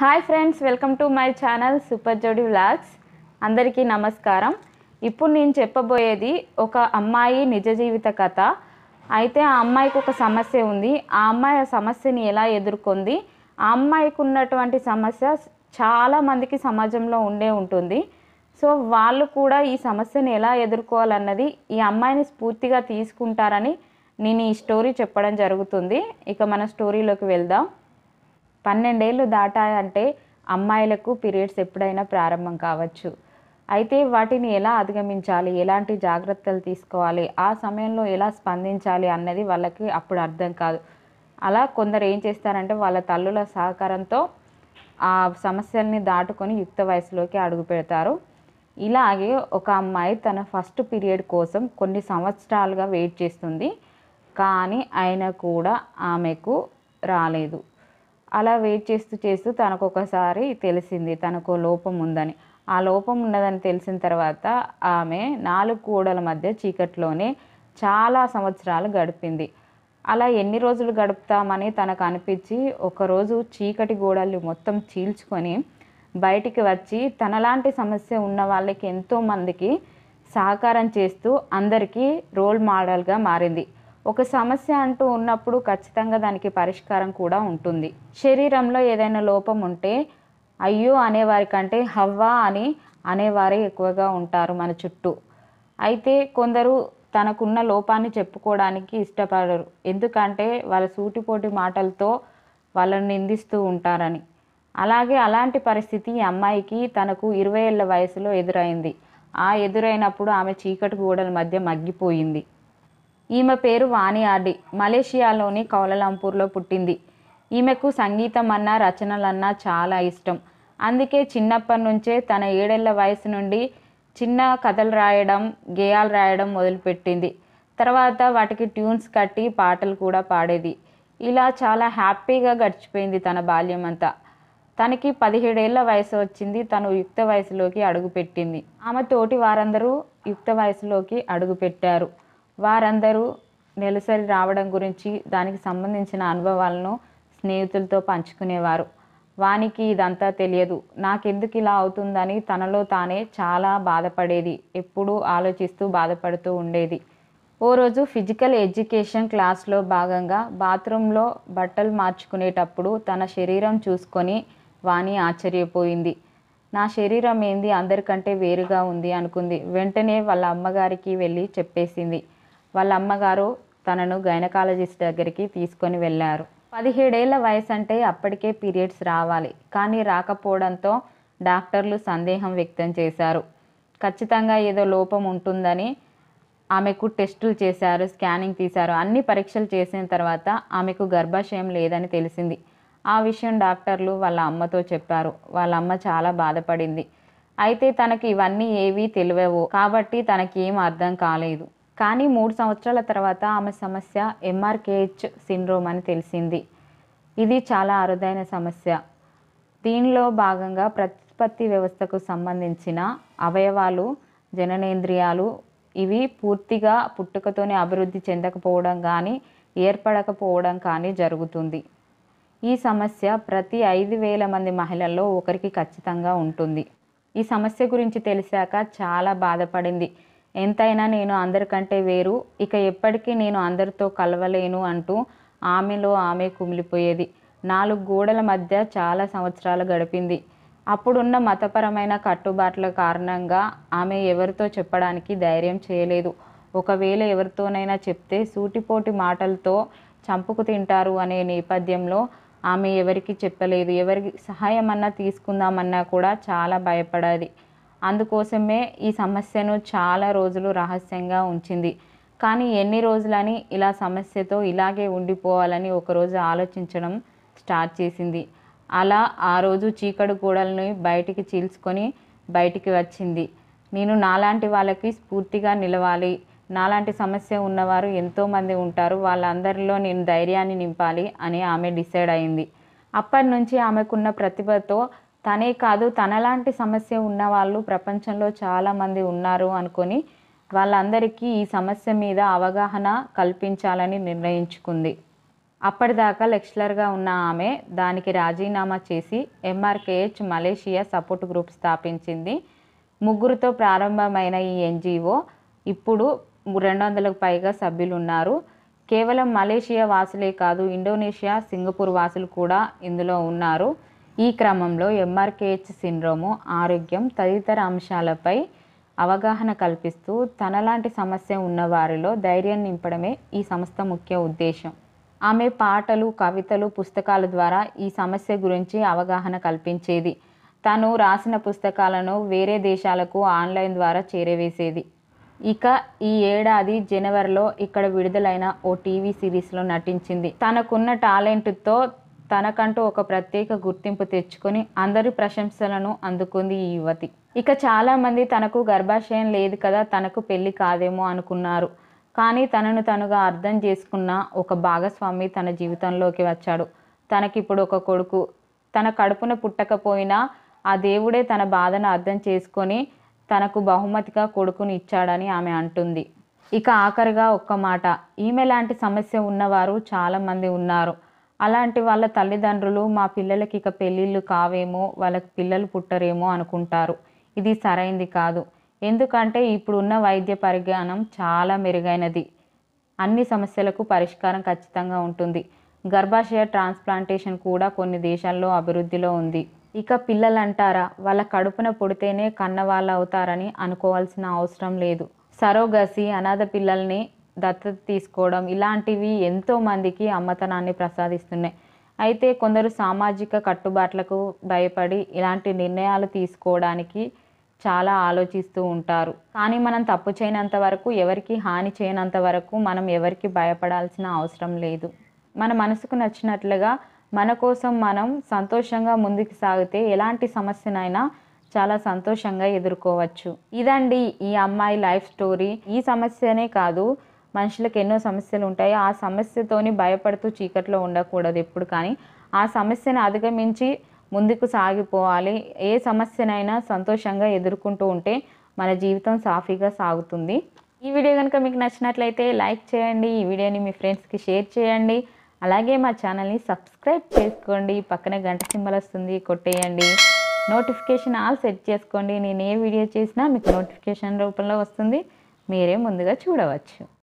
hi friends welcome to my channel super Jodi vlogs అందరికీ నమస్కారం ఇప్పుడు నేను చెప్పబోయేది ఒక అమ్మాయి నిజ జీవిత కథ అయితే ఆ అమ్మాయికి ఒక సమస్య ఉంది ఆ అమ్మాయి ఆ సమస్యని ఎలా ఎదుర్కొంది ఆ అమ్మాయికి ఉన్నటువంటి సమస్య చాలామందికి సమాజంలో ఉండే ఉంటుంది సో వాళ్ళు కూడా ఈ సమస్యను ఎలా ఎదుర్కోవాలన్నది ఈ అమ్మాయిని స్ఫూర్తిగా తీసుకుంటారని నేను ఈ స్టోరీ చెప్పడం జరుగుతుంది ఇక మన స్టోరీలోకి వెళ్దాం పన్నెండేళ్ళు దాటాయంటే అమ్మాయిలకు పీరియడ్స్ ఎప్పుడైనా ప్రారంభం కావచ్చు అయితే వాటిని ఎలా అధిగమించాలి ఎలాంటి జాగ్రత్తలు తీసుకోవాలి ఆ సమయంలో ఎలా స్పందించాలి అన్నది వాళ్ళకి అప్పుడు అర్థం కాదు అలా కొందరు ఏం చేస్తారంటే వాళ్ళ తల్లుల సహకారంతో ఆ సమస్యల్ని దాటుకొని యుక్త వయసులోకి అడుగు పెడతారు ఇలాగే ఒక అమ్మాయి తన ఫస్ట్ పీరియడ్ కోసం కొన్ని సంవత్సరాలుగా వెయిట్ చేస్తుంది కానీ ఆయన కూడా ఆమెకు రాలేదు అలా వెయిట్ చేస్తూ చేస్తూ తనకు ఒకసారి తెలిసింది తనకు లోపం ఉందని ఆ లోపం ఉన్నదని తెలిసిన తర్వాత ఆమె నాలుగు కూడల మధ్య చీకట్లోనే చాలా సంవత్సరాలు గడిపింది అలా ఎన్ని రోజులు గడుపుతామని తనకు అనిపించి ఒకరోజు చీకటి గోడలు మొత్తం చీల్చుకొని బయటికి వచ్చి తనలాంటి సమస్య ఉన్న వాళ్ళకి ఎంతోమందికి సహకారం చేస్తూ అందరికీ రోల్ మోడల్గా మారింది ఒక సమస్య అంటూ ఉన్నప్పుడు ఖచ్చితంగా దానికి పరిష్కారం కూడా ఉంటుంది శరీరంలో ఏదైనా లోపం ఉంటే అయ్యో అనేవారి కంటే హవ్వా అని అనేవారే ఎక్కువగా ఉంటారు మన చుట్టూ అయితే కొందరు తనకున్న లోపాన్ని చెప్పుకోవడానికి ఇష్టపడరు ఎందుకంటే వాళ్ళ సూటిపోటి మాటలతో వాళ్ళని నిందిస్తూ ఉంటారని అలాగే అలాంటి పరిస్థితి ఈ అమ్మాయికి తనకు ఇరవై ఏళ్ళ వయసులో ఎదురైంది ఆ ఎదురైనప్పుడు ఆమె చీకటి గోడల మధ్య మగ్గిపోయింది ఈమె పేరు వాణి ఆర్డి మలేషియాలోని కౌలలంపూర్లో పుట్టింది ఈమెకు సంగీతం అన్నా రచనలన్నా చాలా ఇష్టం అందుకే చిన్నప్పటి నుంచే తన ఏడేళ్ల వయసు నుండి చిన్న కథలు రాయడం గేయాలు రాయడం మొదలుపెట్టింది తర్వాత వాటికి ట్యూన్స్ కట్టి పాటలు కూడా పాడేది ఇలా చాలా హ్యాపీగా గడిచిపోయింది తన బాల్యం అంతా తనకి పదిహేడేళ్ల వయసు వచ్చింది తను యుక్త వయసులోకి అడుగుపెట్టింది ఆమె తోటి వారందరూ యుక్త వయసులోకి అడుగుపెట్టారు వారందరూ నెలసరి రావడం గురించి దానికి సంబంధించిన అనుభవాలను స్నేహితులతో పంచుకునేవారు వానికి ఇదంతా తెలియదు నాకెందుకు ఇలా అవుతుందని తనలో తానే చాలా బాధపడేది ఎప్పుడూ ఆలోచిస్తూ బాధపడుతూ ఉండేది ఓ రోజు ఫిజికల్ ఎడ్యుకేషన్ క్లాస్లో భాగంగా బాత్రూంలో బట్టలు మార్చుకునేటప్పుడు తన శరీరం చూసుకొని వాణి ఆశ్చర్యపోయింది నా శరీరం ఏంది అందరికంటే వేరుగా ఉంది అనుకుంది వెంటనే వాళ్ళ అమ్మగారికి వెళ్ళి చెప్పేసింది వాళ్ళ అమ్మగారు తనను గైనకాలజిస్ట్ దగ్గరికి తీసుకొని వెళ్ళారు పదిహేడేళ్ల వయసు అంటే అప్పటికే పీరియడ్స్ రావాలి కానీ రాకపోవడంతో డాక్టర్లు సందేహం వ్యక్తం చేశారు ఖచ్చితంగా ఏదో లోపం ఉంటుందని ఆమెకు టెస్టులు చేశారు స్కానింగ్ తీశారు అన్ని పరీక్షలు చేసిన తర్వాత ఆమెకు గర్భాశయం లేదని తెలిసింది ఆ విషయం డాక్టర్లు వాళ్ళ అమ్మతో చెప్పారు వాళ్ళ అమ్మ చాలా బాధపడింది అయితే తనకు ఇవన్నీ ఏవీ తెలియవు కాబట్టి తనకేం అర్థం కాలేదు కానీ మూడు సంవత్సరాల తర్వాత ఆమె సమస్య ఎంఆర్కేహెచ్ సిండ్రోమ్ అని తెలిసింది ఇది చాలా అరుదైన సమస్య దీనిలో భాగంగా ప్రతిపత్తి వ్యవస్థకు సంబంధించిన అవయవాలు జననేంద్రియాలు ఇవి పూర్తిగా పుట్టుకతోనే అభివృద్ధి చెందకపోవడం కానీ ఏర్పడకపోవడం కానీ జరుగుతుంది ఈ సమస్య ప్రతి ఐదు వేల మంది మహిళల్లో ఒకరికి ఖచ్చితంగా ఉంటుంది ఈ సమస్య గురించి తెలిసాక చాలా బాధపడింది ఎంతైనా నేను అందరికంటే వేరు ఇక ఎప్పటికీ నేను అందరితో కలవలేను అంటూ ఆమెలో ఆమె కుమిలిపోయేది నాలుగు గోడల మధ్య చాలా సంవత్సరాలు గడిపింది అప్పుడున్న మతపరమైన కట్టుబాట్ల కారణంగా ఆమె ఎవరితో చెప్పడానికి ధైర్యం చేయలేదు ఒకవేళ ఎవరితోనైనా చెప్తే సూటిపోటి మాటలతో చంపుకు తింటారు అనే నేపథ్యంలో ఆమె ఎవరికి చెప్పలేదు ఎవరికి సహాయం అన్నా తీసుకుందామన్నా కూడా చాలా భయపడేది అందుకోసమే ఈ సమస్యను చాలా రోజులు రహస్యంగా ఉంచింది కానీ ఎన్ని రోజులని ఇలా సమస్యతో ఇలాగే ఉండిపోవాలని ఒకరోజు ఆలోచించడం స్టార్ట్ చేసింది అలా ఆ రోజు చీకడు గూడల్ని బయటికి చీల్చుకొని బయటికి వచ్చింది నేను నాలాంటి వాళ్ళకి స్ఫూర్తిగా నిలవాలి నాలాంటి సమస్య ఉన్నవారు ఎంతోమంది ఉంటారు వాళ్ళందరిలో నేను ధైర్యాన్ని నింపాలి అని ఆమె డిసైడ్ అయింది అప్పటి నుంచి ఆమెకున్న ప్రతిభతో తనే కాదు తనలాంటి సమస్య ఉన్నవాళ్ళు ప్రపంచంలో చాలామంది ఉన్నారు అనుకొని వాళ్ళందరికీ ఈ సమస్య మీద అవగాహన కల్పించాలని నిర్ణయించుకుంది అప్పటిదాకా లెక్చరర్గా ఉన్న ఆమె దానికి రాజీనామా చేసి ఎంఆర్కేహెచ్ మలేషియా సపోర్ట్ గ్రూప్ స్థాపించింది ముగ్గురుతో ప్రారంభమైన ఈ ఎన్జిఓ ఇప్పుడు రెండు వందలకు పైగా సభ్యులు ఉన్నారు కేవలం మలేషియా వాసులే కాదు ఇండోనేషియా సింగపూర్ వాసులు కూడా ఇందులో ఉన్నారు ఈ క్రమంలో ఎంఆర్కేహెచ్ సిండ్రోము ఆరోగ్యం తదితర అంశాలపై అవగాహన కల్పిస్తూ తనలాంటి సమస్య ఉన్నవారిలో ధైర్యం నింపడమే ఈ సంస్థ ముఖ్య ఉద్దేశం ఆమె పాటలు కవితలు పుస్తకాల ద్వారా ఈ సమస్య గురించి అవగాహన కల్పించేది తను రాసిన పుస్తకాలను వేరే దేశాలకు ఆన్లైన్ ద్వారా చేరవేసేది ఇక ఈ ఏడాది జనవరిలో ఇక్కడ విడుదలైన ఓ టీవీ సిరీస్లో నటించింది తనకున్న టాలెంట్తో తనకంటూ ఒక ప్రత్యేక గుర్తింపు తెచ్చుకొని అందరి ప్రశంసలను అందుకుంది ఈ యువతి ఇక చాలామంది తనకు గర్భాశయం లేదు కదా తనకు పెళ్లి కాదేమో అనుకున్నారు కానీ తనను తనుగా అర్థం చేసుకున్న ఒక భాగస్వామి తన జీవితంలోకి వచ్చాడు తనకిప్పుడు ఒక కొడుకు తన కడుపున పుట్టకపోయినా ఆ దేవుడే తన బాధను అర్థం చేసుకొని తనకు బహుమతిగా కొడుకుని ఇచ్చాడని ఆమె అంటుంది ఇక ఆఖరిగా ఒక్క మాట ఈమె లాంటి సమస్య ఉన్నవారు చాలామంది ఉన్నారు అలాంటి వాళ్ళ తల్లిదండ్రులు మా పిల్లలకి ఇక పెళ్ళిళ్ళు కావేమో వాళ్ళకి పిల్లలు పుట్టరేమో అనుకుంటారు ఇది సరైంది కాదు ఎందుకంటే ఇప్పుడున్న వైద్య పరిజ్ఞానం చాలా మెరుగైనది అన్ని సమస్యలకు పరిష్కారం ఖచ్చితంగా ఉంటుంది గర్భాశయ ట్రాన్స్ప్లాంటేషన్ కూడా కొన్ని దేశాల్లో అభివృద్ధిలో ఉంది ఇక పిల్లలు అంటారా వాళ్ళ కడుపున పుడితేనే కన్నవాళ్ళు అవుతారని అనుకోవాల్సిన అవసరం లేదు సరోగసి అనాథ పిల్లల్ని దత్తత తీసుకోవడం ఇలాంటివి ఎంతోమందికి అమ్మతనాన్ని ప్రసాదిస్తున్నాయి అయితే కొందరు సామాజిక కట్టుబాట్లకు భయపడి ఇలాంటి నిర్ణయాలు తీసుకోవడానికి చాలా ఆలోచిస్తూ ఉంటారు కానీ మనం తప్పు చేయనంత వరకు ఎవరికి హాని చేయనంత వరకు మనం ఎవరికి భయపడాల్సిన అవసరం లేదు మన మనసుకు నచ్చినట్లుగా మన కోసం మనం సంతోషంగా ముందుకు సాగితే ఎలాంటి సమస్యనైనా చాలా సంతోషంగా ఎదుర్కోవచ్చు ఇదండి ఈ అమ్మాయి లైఫ్ స్టోరీ ఈ సమస్యనే కాదు మనుషులకు ఎన్నో సమస్యలు ఉంటాయి ఆ సమస్యతోని భయపడుతూ చీకట్లో ఉండకూడదు ఎప్పుడు కానీ ఆ సమస్యను అధిగమించి ముందుకు సాగిపోవాలి ఏ సమస్యనైనా సంతోషంగా ఎదుర్కొంటూ ఉంటే మన జీవితం సాఫీగా సాగుతుంది ఈ వీడియో కనుక మీకు నచ్చినట్లయితే లైక్ చేయండి ఈ వీడియోని మీ ఫ్రెండ్స్కి షేర్ చేయండి అలాగే మా ఛానల్ని సబ్స్క్రైబ్ చేసుకోండి పక్కనే గంట సింబల్ వస్తుంది కొట్టేయండి నోటిఫికేషన్ ఆల్ సెట్ చేసుకోండి నేను ఏ వీడియో చేసినా మీకు నోటిఫికేషన్ రూపంలో వస్తుంది మీరే ముందుగా చూడవచ్చు